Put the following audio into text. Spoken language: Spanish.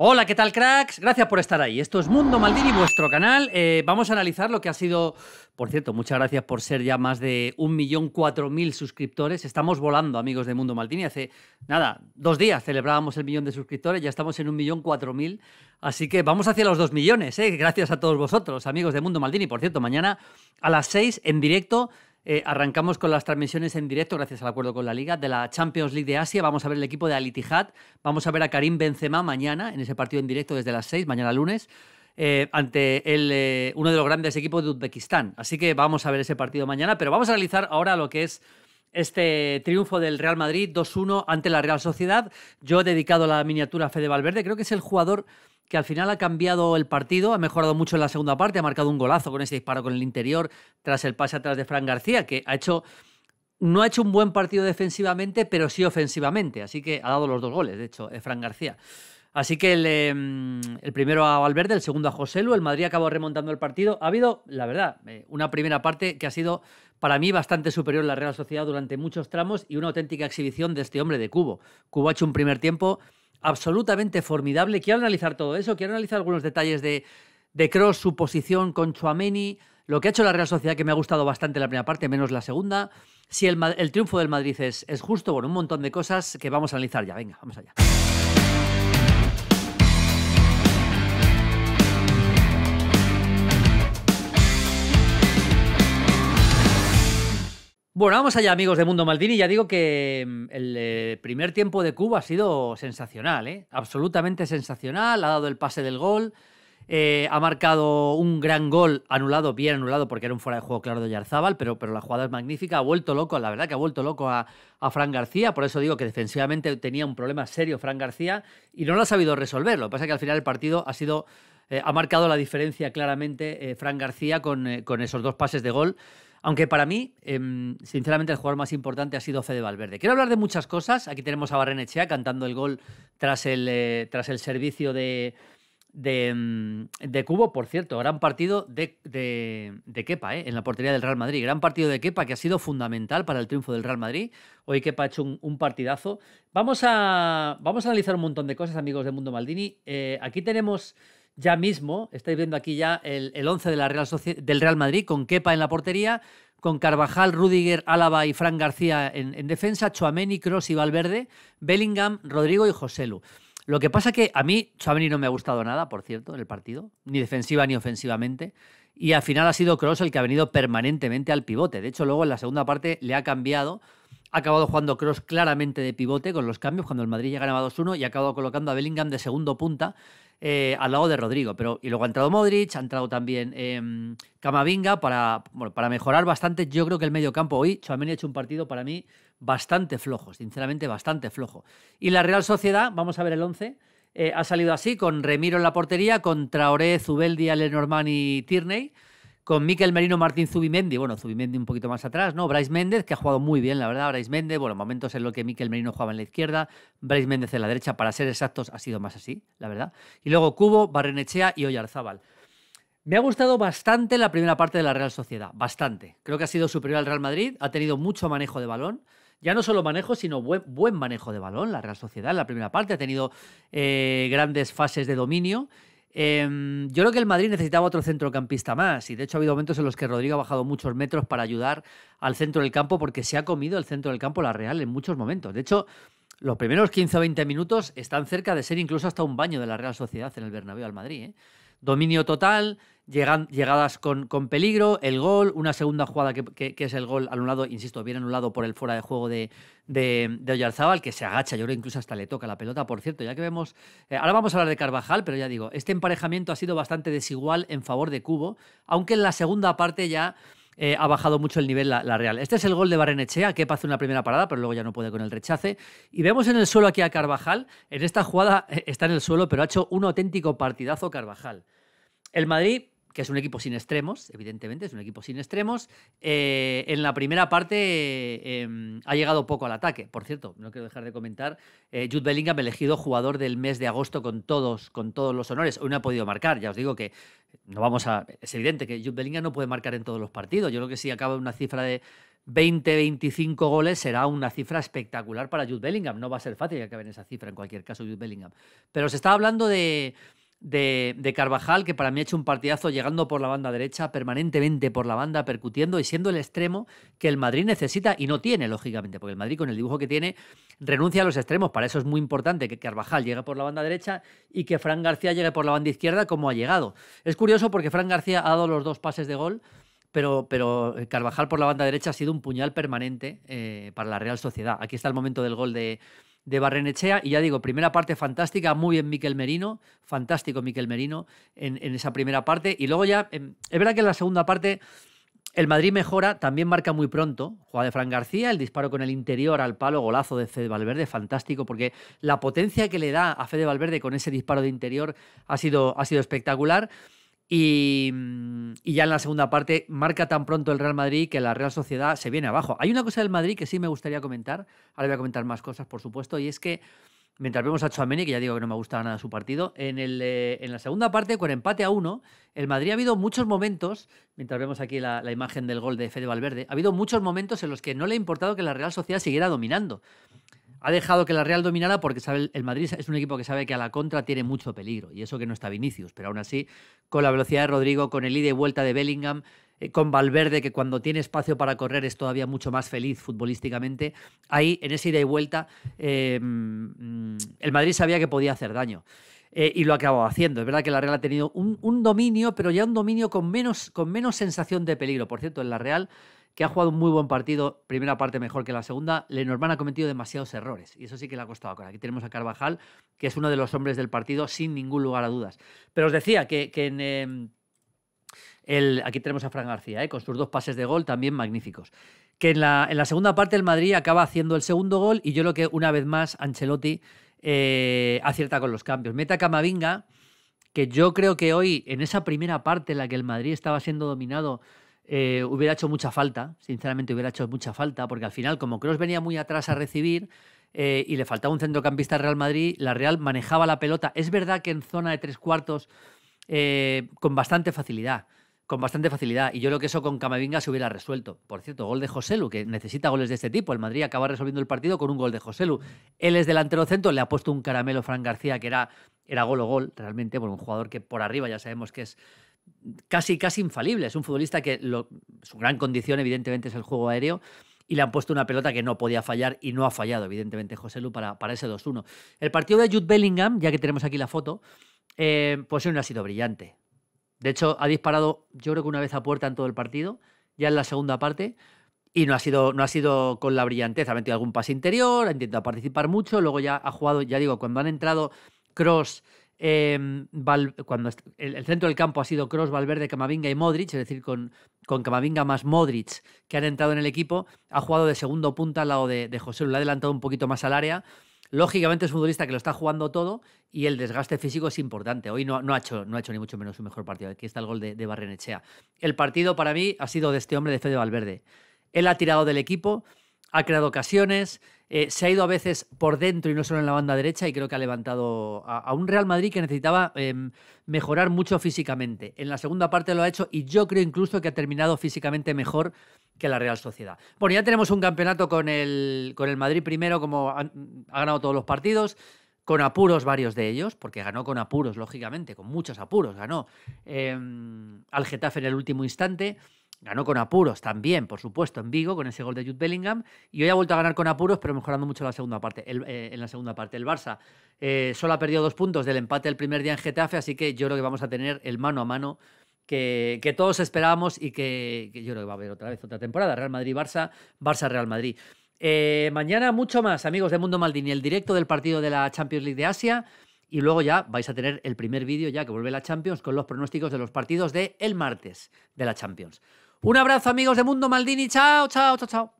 Hola, ¿qué tal cracks? Gracias por estar ahí. Esto es Mundo Maldini, vuestro canal. Eh, vamos a analizar lo que ha sido, por cierto, muchas gracias por ser ya más de mil suscriptores. Estamos volando, amigos de Mundo Maldini. Hace, nada, dos días celebrábamos el millón de suscriptores, ya estamos en mil. Así que vamos hacia los 2 millones, ¿eh? gracias a todos vosotros, amigos de Mundo Maldini. Por cierto, mañana a las 6 en directo eh, arrancamos con las transmisiones en directo, gracias al acuerdo con la Liga, de la Champions League de Asia. Vamos a ver el equipo de Alitijat. Vamos a ver a Karim Benzema mañana, en ese partido en directo desde las 6, mañana lunes, eh, ante eh, uno de los grandes equipos de Uzbekistán. Así que vamos a ver ese partido mañana, pero vamos a realizar ahora lo que es este triunfo del Real Madrid 2-1 ante la Real Sociedad. Yo he dedicado la miniatura a Fede Valverde. Creo que es el jugador que al final ha cambiado el partido, ha mejorado mucho en la segunda parte, ha marcado un golazo con ese disparo con el interior tras el pase atrás de Fran García, que ha hecho no ha hecho un buen partido defensivamente, pero sí ofensivamente. Así que ha dado los dos goles, de hecho, eh, Fran García. Así que em, el, primero a Valverde, el segundo a José Lu, el Madrid acabó remontando el partido. Ha habido, la verdad, eh, una primera parte que ha sido para mí bastante superior en la Real Sociedad durante muchos tramos y una auténtica exhibición de este hombre de Cubo. Cubo ha hecho un primer tiempo absolutamente formidable. Quiero analizar todo eso, quiero analizar algunos detalles de, de Cross, su posición con Chuameni, lo que ha hecho la Real Sociedad, que me ha gustado bastante la primera parte, menos la segunda. Si el, triunfo del Madrid es, es justo, bueno, un montón de cosas que vamos a analizar ya. Venga, vamos allá. Bueno, vamos allá, amigos de Mundo Maldini. Ya digo que mm, el eh, primer tiempo de Cuba ha sido sensacional, ¿eh? absolutamente sensacional. Ha dado el pase del gol, eh, ha marcado un gran gol anulado, bien anulado, porque era un fuera de juego claro de Yarzábal, pero, pero la jugada es magnífica. Ha vuelto loco, la verdad que ha vuelto loco a, a Fran García. Por eso digo que defensivamente tenía un problema serio Fran García y no lo ha sabido resolver. Lo que pasa es que al final el partido ha sido. Eh, ha marcado la diferencia claramente Fran García con, con esos dos pases de gol aunque para mí, em, sinceramente, el jugador más importante ha sido Fede Valverde. Quiero hablar de muchas cosas. Aquí tenemos a Barrenechea cantando el gol tras el, eh, tras el servicio em, de, Cubo, por cierto, gran partido de, de, Kepa, eh, en la portería del Real Madrid. Gran partido de Kepa que ha sido fundamental para el triunfo del Real Madrid. Hoy Kepa ha hecho un, partidazo. Vamos a, vamos a analizar un montón de cosas, amigos de Mundo Maldini. Eh, aquí tenemos ya mismo, estáis viendo aquí ya el, 11 del Real Madrid, con Kepa en la portería, con Carvajal, Rudiger, Álava y Fran García en, defensa, Chuameni, Cross y Valverde, Bellingham, Rodrigo y Joselu. Lo que pasa que a mí Chuameni no me ha gustado nada, por cierto, en el partido, ni defensiva ni ofensivamente. Y al final ha sido Cross el que ha venido permanentemente al pivote. De hecho, luego en la segunda parte le ha cambiado. Ha acabado jugando Cross claramente de pivote con los cambios cuando el Madrid ya ganaba 2-1 y ha acabado colocando a Bellingham de segundo punta eh, al lado de Rodrigo. Pero, y luego ha entrado Modric, ha entrado también em, Camavinga para, mejorar bastante. Yo creo que el medio campo hoy, Chouameni ha hecho un partido para mí bastante flojo, sinceramente bastante flojo. Y la Real Sociedad, vamos a ver el 11, eh, ha salido así, con Remiro en la portería, Contra Traoré, Zubeldia, Lenormand y Tierney con Miquel Merino, Martín Zubimendi, bueno, Zubimendi un poquito más atrás, ¿no? Bryce Méndez, que ha jugado muy bien, la verdad, Bryce Méndez, bueno, momentos en los que Miquel Merino jugaba en la izquierda, Bryce Méndez en la derecha, para ser exactos, ha sido más así, la verdad. Y luego Cubo, Barrenechea y Oyarzábal. Me ha gustado bastante la primera parte de la Real Sociedad, bastante. Creo que ha sido superior al Real Madrid, ha tenido mucho manejo de balón, ya no solo manejo, sino buen, manejo de balón. La Real Sociedad en la primera parte ha tenido eh, grandes fases de dominio Em, yo creo que el Madrid necesitaba otro centrocampista más y de hecho ha habido momentos en los que Rodrigo ha bajado muchos metros para ayudar al centro del campo porque se ha comido el centro del campo la Real en muchos momentos. De hecho, los primeros 15 o 20 minutos están cerca de ser incluso hasta un baño de la Real Sociedad en el Bernabéu al Madrid. ¿eh? dominio total, llegadas con, con, peligro, el gol, una segunda jugada que, es el gol anulado, insisto, bien anulado por el fuera de juego de, de, que se agacha, yo creo incluso hasta le toca la pelota, por cierto, ya que vemos, eh, ahora vamos a hablar de Carvajal, pero ya digo, este emparejamiento ha sido bastante desigual en favor de Cubo, aunque en la segunda parte ya eh, ha bajado mucho el nivel la, Real. Este es el gol de Barrenechea, que hace una primera parada, pero luego ya no puede con el rechace. Y vemos en el suelo aquí a Carvajal. En esta jugada eh, está en el suelo, pero ha hecho un auténtico partidazo Carvajal. El Madrid que es un equipo sin extremos, evidentemente, es un equipo sin extremos. Eh, en la primera parte em, ha llegado poco al ataque. Por cierto, no quiero dejar de comentar, Jude Bellingham elegido jugador del mes de agosto con todos, con todos los honores. Hoy no ha podido marcar, ya os digo que no vamos a. Es evidente que Jude Bellingham no puede marcar en todos los partidos. Yo creo que si acaba una cifra de 20, 25 goles será una cifra espectacular para Jude Bellingham. No va a ser fácil que acabe en esa cifra, en cualquier caso, Jude Bellingham. Pero se está hablando de, de, Carvajal, que para mí ha hecho un partidazo llegando por la banda derecha, permanentemente por la banda, percutiendo y siendo el extremo que el Madrid necesita y no tiene, lógicamente, porque el Madrid con el dibujo que tiene renuncia a los extremos. Para eso es muy importante que Carvajal llegue por la banda derecha y que Fran García llegue por la banda izquierda como ha llegado. Es curioso porque Fran García ha dado los dos pases de gol. Pero, pero, eh, Carvajal por la banda derecha ha sido un puñal permanente eh, para la Real Sociedad. Aquí está el momento del gol de, de Barrenechea. Y ya digo, primera parte fantástica, muy bien Miquel Merino, fantástico Miquel Merino en, esa primera parte. Y luego ya, em, es verdad que en la segunda parte el Madrid mejora, también marca muy pronto. juega de Fran García, el disparo con el interior al palo, golazo de Fede Valverde, fantástico, porque la potencia que le da a Fede Valverde con ese disparo de interior ha sido, ha sido espectacular. Mm, y, ya en la segunda parte marca tan pronto el Real Madrid que la Real Sociedad se viene abajo. Hay una cosa del Madrid que sí me gustaría comentar, ahora voy a comentar más cosas, por supuesto, y es que mientras vemos a Chouameni, que ya digo que no me gusta nada su partido, eh, en, la segunda parte, con empate a uno, el Madrid ha habido muchos momentos, mientras vemos aquí la, la, imagen del gol de Fede Valverde, ha habido muchos momentos en los que no le ha importado que la Real Sociedad siguiera dominando ha dejado que la Real dominara porque sabe, el Madrid es un equipo que sabe que a la contra tiene mucho peligro, y eso que no está Vinicius, pero aún así, con la velocidad de Rodrigo, con el ida y vuelta de Bellingham, eh, con Valverde, que cuando tiene espacio para correr es todavía mucho más feliz futbolísticamente. Ahí, en ese ida y vuelta, eh, mm, el Madrid sabía que podía hacer daño. Eh, y lo ha acabado haciendo. Es verdad que la Real ha tenido un, dominio, pero ya un dominio con menos, con menos sensación de peligro. Por cierto, en la Real que ha jugado un muy buen partido, primera parte mejor que la segunda. Lenormand ha cometido demasiados errores y eso sí que le ha costado. Aquí tenemos a Carvajal, que es uno de los hombres del partido, sin ningún lugar a dudas. Pero os decía que, en, em, aquí tenemos a Fran García, eh, con sus dos pases de gol también magníficos. Que en la, segunda parte el Madrid acaba haciendo el segundo gol y yo creo que una vez más Ancelotti eh, acierta con los cambios. Meta Camavinga, que yo creo que hoy, en esa primera parte en la que el Madrid estaba siendo dominado eh, hubiera hecho mucha falta, sinceramente hubiera hecho mucha falta, porque al final, como Cross venía muy atrás a recibir eh, y le faltaba un centrocampista Real Madrid, la Real manejaba la pelota. Es verdad que en zona de tres cuartos, eh, con bastante facilidad, con bastante facilidad. Y yo creo que eso con Camavinga se hubiera resuelto. Por cierto, gol de Joselu, que necesita goles de este tipo. El Madrid acaba resolviendo el partido con un gol de Joselu. Él es delantero centro, le ha puesto un caramelo Fran García, que era, era gol o gol, realmente, por un jugador que por arriba ya sabemos que es casi, casi infalible. Es un futbolista que su gran condición, evidentemente, es el juego aéreo. Y le han puesto una pelota que no podía fallar y no ha fallado, evidentemente, José Lu para, para ese 2-1. El partido de Jude Bellingham, ya que tenemos aquí la foto, eh, pues no ha sido brillante. De hecho, ha disparado, yo creo que una vez a puerta en todo el partido, ya en la segunda parte, y no ha sido, no ha sido con la brillanteza. Ha metido algún pase interior, ha intentado participar mucho, luego ya ha jugado, ya digo, cuando han entrado Cross Em, cuando el, centro del campo ha sido Cross, Valverde, Camavinga y Modric, es decir, con, con Camavinga más Modric que han entrado en el equipo, ha jugado de segundo punta al lado de, José, lo ha adelantado un poquito más al área. Lógicamente es un futbolista que lo está jugando todo y el desgaste físico es importante. Hoy no, ha, hecho, no ha hecho ni mucho menos su mejor partido. Aquí está el gol de, de Barrenechea. El partido para mí ha sido de este hombre de Fede Valverde. Él ha tirado del equipo, ha creado ocasiones, eh, se ha ido a veces por dentro y no solo en la banda derecha y creo que ha levantado a, un Real Madrid que necesitaba em, mejorar mucho físicamente. En la segunda parte lo ha hecho y yo creo incluso que ha terminado físicamente mejor que la Real Sociedad. Bueno, ya tenemos un campeonato con el, con el Madrid primero, como ha, ganado todos los partidos con apuros varios de ellos, porque ganó con apuros, lógicamente, con muchos apuros, ganó em, al Getafe en el último instante, Ganó con apuros también, por supuesto, en Vigo, con ese gol de Jude Bellingham. Y hoy ha vuelto a ganar con apuros, pero mejorando mucho la segunda parte, eh, en la segunda parte. El Barça eh, solo ha perdido dos puntos del empate el primer día en Getafe, así que yo creo que vamos a tener el mano a mano que, todos esperábamos y que, yo creo que va a haber otra vez otra temporada. Real Madrid-Barça, Barça-Real Madrid. Eh, mañana mucho más, amigos de Mundo Maldini, el directo del partido de la Champions League de Asia. Y luego ya vais a tener el primer vídeo ya que vuelve la Champions con los pronósticos de los partidos de martes de la Champions. Un abrazo amigos de Mundo Maldini. Chao, chao, chao, chao.